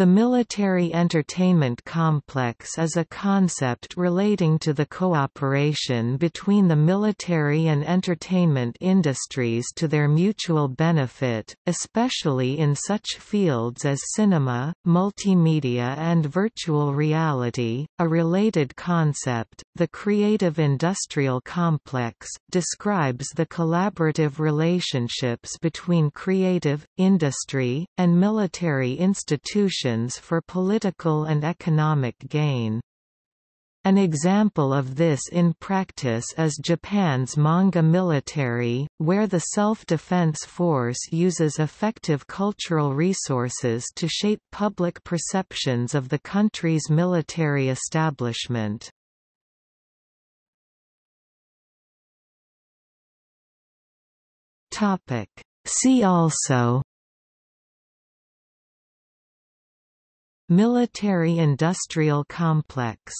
The military entertainment complex is a concept relating to the cooperation between the military and entertainment industries to their mutual benefit, especially in such fields as cinema, multimedia and virtual reality. A related concept, the creative industrial complex, describes the collaborative relationships between creative, industry, and military institutions for political and economic gain. An example of this in practice is Japan's manga military, where the self-defense force uses effective cultural resources to shape public perceptions of the country's military establishment. See also Military-industrial complex